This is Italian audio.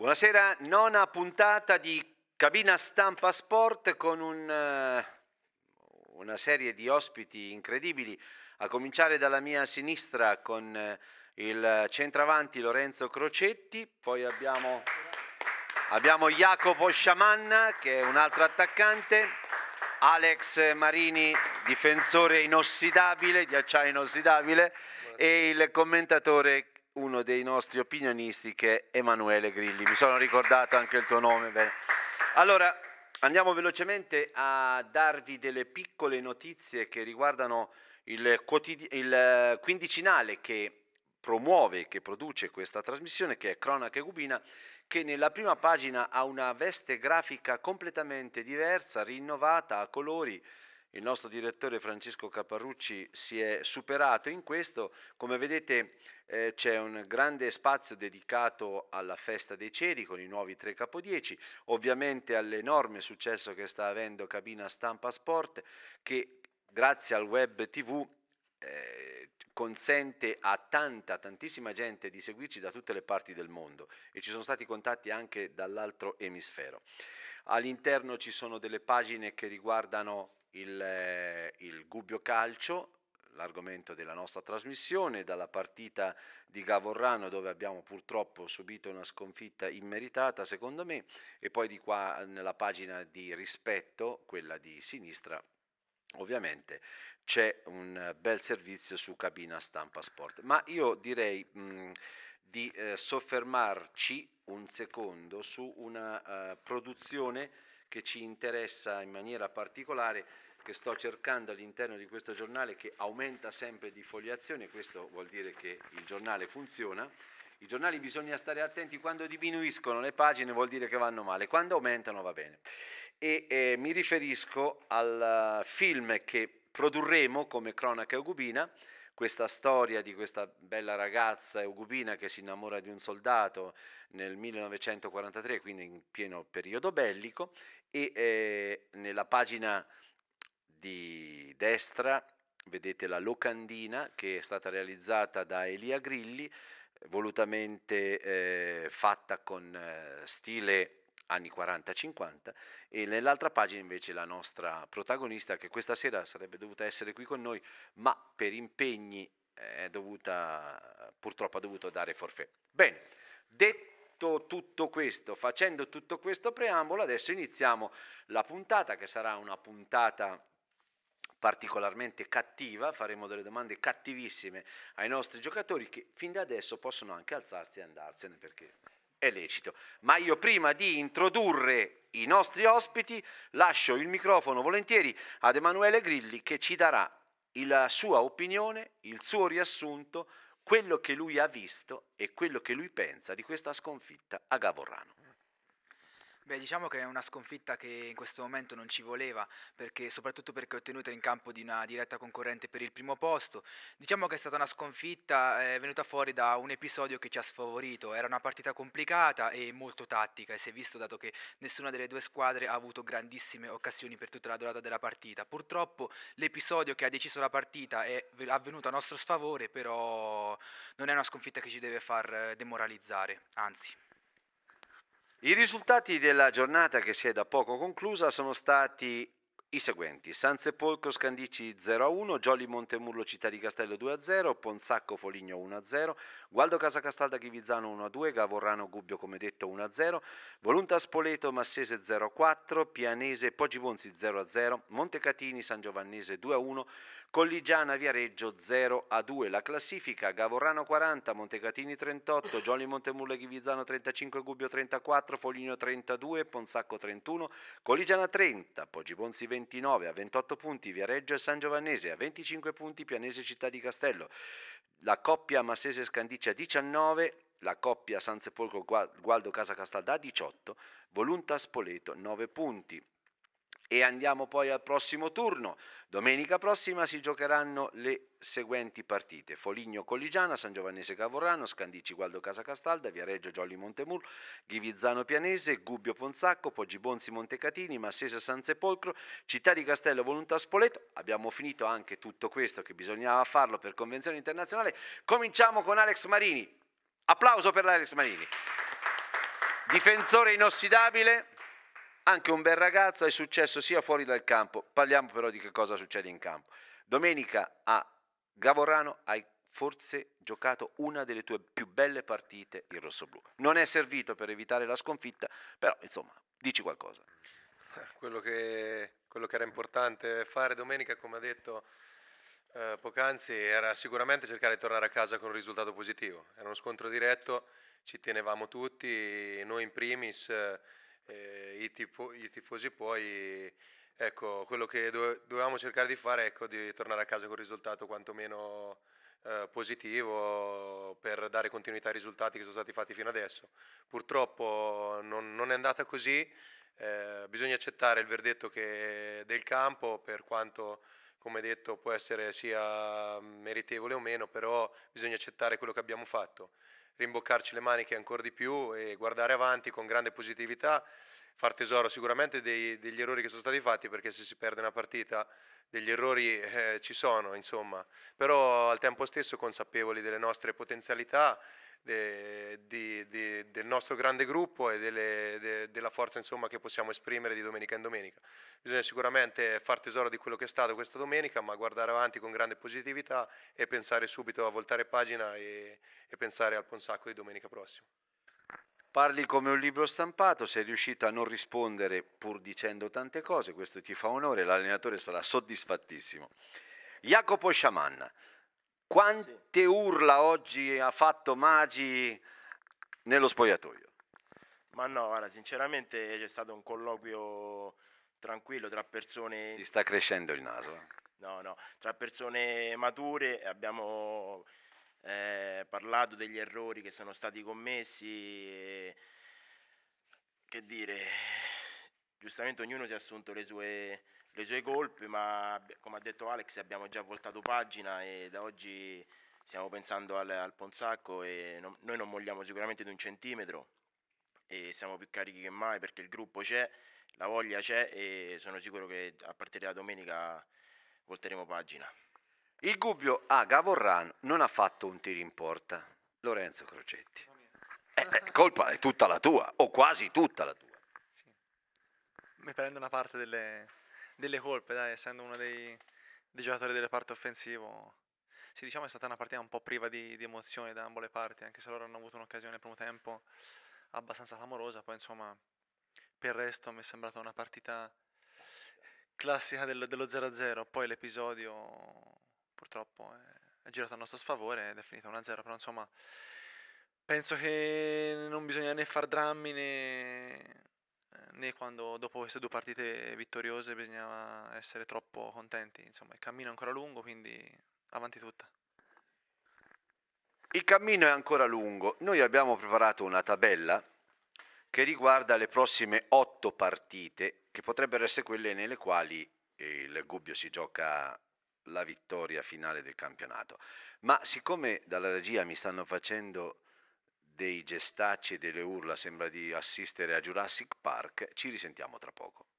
Buonasera, nona puntata di Cabina Stampa Sport con un, eh, una serie di ospiti incredibili, a cominciare dalla mia sinistra con eh, il centravanti Lorenzo Crocetti, poi abbiamo, abbiamo Jacopo Sciamanna che è un altro attaccante, Alex Marini difensore inossidabile, di acciaio inossidabile e il commentatore uno dei nostri opinionisti che è Emanuele Grilli. Mi sono ricordato anche il tuo nome. Bene. Allora, andiamo velocemente a darvi delle piccole notizie che riguardano il, il quindicinale che promuove, che produce questa trasmissione, che è Cronaca e Cubina, che nella prima pagina ha una veste grafica completamente diversa, rinnovata, a colori, il nostro direttore Francesco Caparrucci si è superato in questo. Come vedete eh, c'è un grande spazio dedicato alla festa dei ceri con i nuovi tre capodieci, ovviamente all'enorme successo che sta avendo Cabina Stampa Sport che grazie al web tv eh, consente a tanta, tantissima gente di seguirci da tutte le parti del mondo e ci sono stati contatti anche dall'altro emisfero. All'interno ci sono delle pagine che riguardano il, eh, il Gubbio Calcio, l'argomento della nostra trasmissione, dalla partita di Gavorrano dove abbiamo purtroppo subito una sconfitta immeritata secondo me e poi di qua nella pagina di rispetto, quella di sinistra, ovviamente c'è un bel servizio su cabina stampa sport. Ma io direi mh, di eh, soffermarci un secondo su una uh, produzione che ci interessa in maniera particolare, che sto cercando all'interno di questo giornale che aumenta sempre di fogliazione, questo vuol dire che il giornale funziona. I giornali bisogna stare attenti, quando diminuiscono le pagine vuol dire che vanno male, quando aumentano va bene. E eh, mi riferisco al eh, film che produrremo come cronaca eugubina, questa storia di questa bella ragazza eugubina che si innamora di un soldato nel 1943, quindi in pieno periodo bellico, e eh, nella pagina di destra vedete la locandina che è stata realizzata da Elia Grilli, volutamente eh, fatta con eh, stile anni 40-50 e nell'altra pagina invece la nostra protagonista che questa sera sarebbe dovuta essere qui con noi ma per impegni è dovuta purtroppo ha dovuto dare forfè. Bene, detto detto tutto questo, facendo tutto questo preambolo, adesso iniziamo la puntata che sarà una puntata particolarmente cattiva, faremo delle domande cattivissime ai nostri giocatori che fin da adesso possono anche alzarsi e andarsene perché è lecito. Ma io prima di introdurre i nostri ospiti lascio il microfono volentieri ad Emanuele Grilli che ci darà la sua opinione, il suo riassunto quello che lui ha visto e quello che lui pensa di questa sconfitta a Gavorrano. Beh, diciamo che è una sconfitta che in questo momento non ci voleva, perché, soprattutto perché ottenuta in campo di una diretta concorrente per il primo posto. Diciamo che è stata una sconfitta eh, venuta fuori da un episodio che ci ha sfavorito. Era una partita complicata e molto tattica, e si è visto dato che nessuna delle due squadre ha avuto grandissime occasioni per tutta la durata della partita. Purtroppo l'episodio che ha deciso la partita è avvenuto a nostro sfavore, però non è una sconfitta che ci deve far eh, demoralizzare, anzi. I risultati della giornata che si è da poco conclusa sono stati i seguenti: Sansepolcro Scandici 0-1, Gioli Montemurlo Città di Castello 2-0, Ponsacco Foligno 1-0, Gualdo Casacastalda Chivizzano 1-2, Gavorrano Gubbio come detto 1-0, Volunta Spoleto Massese 0-4, Pianese Poggi Bonzi 0-0, Montecatini San Giovannese 2-1, Colligiana Viareggio 0 a 2. La classifica Gavorrano 40, Montecatini 38, Gioli Montemulle Ghivizzano 35, Gubbio 34, Foligno 32, Ponsacco 31, Colligiana 30, Poggi Bonzi 29 a 28 punti, Viareggio e San Giovannese a 25 punti, Pianese Città di Castello. La coppia Massese Scandiccia 19, la coppia San Sepolcro Gualdo Casa Castaldà 18, Voluntas Spoleto 9 punti. E andiamo poi al prossimo turno. Domenica prossima si giocheranno le seguenti partite. Foligno Colligiana, San Giovannese Cavorrano, Scandici Gualdo Casa Castalda, Viareggio Giolli Montemur, Ghivizzano Pianese, Gubbio Ponzacco, Poggi Bonzi Montecatini, Massese San Sepolcro, Città di Castello Volontà Spoleto. Abbiamo finito anche tutto questo che bisognava farlo per convenzione internazionale. Cominciamo con Alex Marini. Applauso per Alex Marini. Difensore inossidabile anche un bel ragazzo è successo sia fuori dal campo, parliamo però di che cosa succede in campo. Domenica a Gavorrano hai forse giocato una delle tue più belle partite in rossoblù. Non è servito per evitare la sconfitta, però insomma, dici qualcosa. Eh, quello che, quello che era importante fare domenica, come ha detto eh, poc'anzi, era sicuramente cercare di tornare a casa con un risultato positivo. Era uno scontro diretto, ci tenevamo tutti, noi in primis. Eh, eh, i, tifo- i, tifosi poi, ecco, quello che dovevamo cercare di fare è ecco, di tornare a casa con un risultato quantomeno eh, positivo per dare continuità ai risultati che sono stati fatti fino adesso. Purtroppo non, non è andata così, eh, bisogna accettare il verdetto che, del campo per quanto come detto può essere sia meritevole o meno, però bisogna accettare quello che abbiamo fatto rimboccarci le maniche ancora di più e guardare avanti con grande positività far tesoro sicuramente dei, degli errori che sono stati fatti perché se si perde una partita degli errori eh, ci sono, insomma, però al tempo stesso consapevoli delle nostre potenzialità, de, di, di, del nostro grande gruppo e delle, de, della forza insomma, che possiamo esprimere di domenica in domenica. Bisogna sicuramente far tesoro di quello che è stato questa domenica, ma guardare avanti con grande positività e pensare subito a voltare pagina e, e pensare al Ponsacco di domenica prossima. Parli come un libro stampato, sei riuscito a non rispondere pur dicendo tante cose, questo ti fa onore, l'allenatore sarà soddisfattissimo. Jacopo Sciamanna, quante sì. urla oggi ha fatto Magi nello spogliatoio? Ma no, guarda, sinceramente c'è stato un colloquio tranquillo tra persone... Ti sta crescendo il naso. No, no, tra persone mature abbiamo eh, parlato degli errori che sono stati commessi, e, che dire, giustamente ognuno si è assunto le sue, le sue colpe, ma come ha detto Alex abbiamo già voltato pagina e da oggi stiamo pensando al, al Ponzacco e non, noi non molliamo sicuramente di un centimetro e siamo più carichi che mai perché il gruppo c'è, la voglia c'è e sono sicuro che a partire da domenica volteremo pagina. Il Gubbio a Gavorran non ha fatto un tiro in porta. Lorenzo Crocetti. Eh, eh, colpa è tutta la tua, o quasi tutta la tua. Sì. Mi prendo una parte delle, delle colpe, dai, essendo uno dei, dei giocatori delle parti offensivo. Sì, diciamo è stata una partita un po' priva di, di emozioni da ambo le parti, anche se loro hanno avuto un'occasione nel primo tempo abbastanza clamorosa, poi insomma per il resto mi è sembrata una partita classica del, dello 0-0, poi l'episodio purtroppo è, è girato a nostro sfavore ed è finita 1-0, però insomma penso che non bisogna né far drammi né, né quando dopo queste due partite vittoriose bisognava essere troppo contenti, insomma il cammino è ancora lungo, quindi avanti tutta. Il cammino è ancora lungo, noi abbiamo preparato una tabella che riguarda le prossime otto partite, che potrebbero essere quelle nelle quali il Gubbio si gioca la vittoria finale del campionato. Ma siccome dalla regia mi stanno facendo dei gestacci e delle urla, sembra di assistere a Jurassic Park, ci risentiamo tra poco.